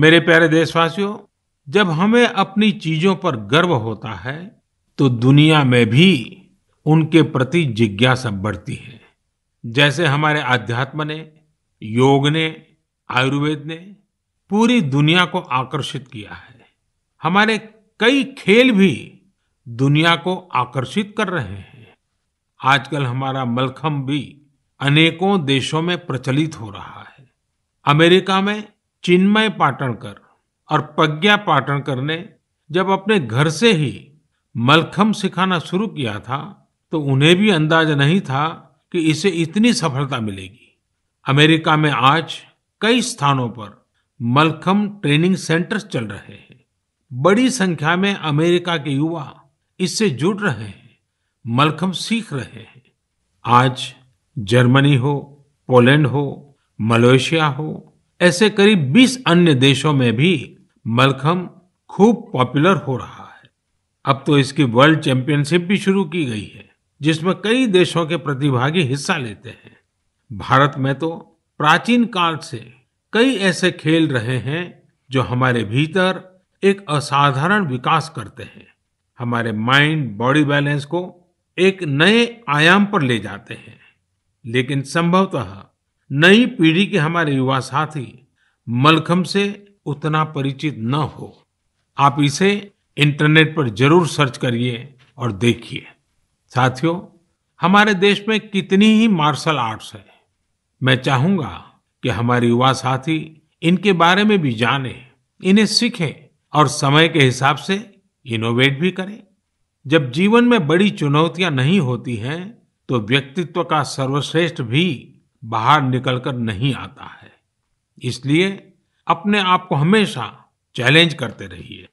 मेरे प्यारे देशवासियों जब हमें अपनी चीजों पर गर्व होता है तो दुनिया में भी उनके प्रति जिज्ञासा बढ़ती है जैसे हमारे अध्यात्म ने योग ने आयुर्वेद ने पूरी दुनिया को आकर्षित किया है हमारे कई खेल भी दुनिया को आकर्षित कर रहे हैं आजकल हमारा मलखम भी अनेकों देशों में प्रचलित हो रहा है अमेरिका में चिन्मय पाटणकर और प्रज्ञा पाटणकर ने जब अपने घर से ही मलखम सिखाना शुरू किया था तो उन्हें भी अंदाजा नहीं था कि इसे इतनी सफलता मिलेगी अमेरिका में आज कई स्थानों पर मलखम ट्रेनिंग सेंटर्स चल रहे हैं बड़ी संख्या में अमेरिका के युवा इससे जुड़ रहे हैं मलखम सीख रहे हैं आज जर्मनी हो पोलैंड हो मलेशिया हो ऐसे करीब 20 अन्य देशों में भी मलखम खूब पॉपुलर हो रहा है अब तो इसकी वर्ल्ड चैंपियनशिप भी शुरू की गई है जिसमें कई देशों के प्रतिभागी हिस्सा लेते हैं भारत में तो प्राचीन काल से कई ऐसे खेल रहे हैं जो हमारे भीतर एक असाधारण विकास करते हैं हमारे माइंड बॉडी बैलेंस को एक नए आयाम पर ले जाते हैं लेकिन संभवतः नई पीढ़ी के हमारे युवा साथी मलखम से उतना परिचित न हो आप इसे इंटरनेट पर जरूर सर्च करिए और देखिए साथियों हमारे देश में कितनी ही मार्शल आर्ट्स है मैं चाहूंगा कि हमारे युवा साथी इनके बारे में भी जाने इन्हें सीखें और समय के हिसाब से इनोवेट भी करें जब जीवन में बड़ी चुनौतियां नहीं होती हैं तो व्यक्तित्व का सर्वश्रेष्ठ भी बाहर निकलकर नहीं आता है इसलिए अपने आप को हमेशा चैलेंज करते रहिए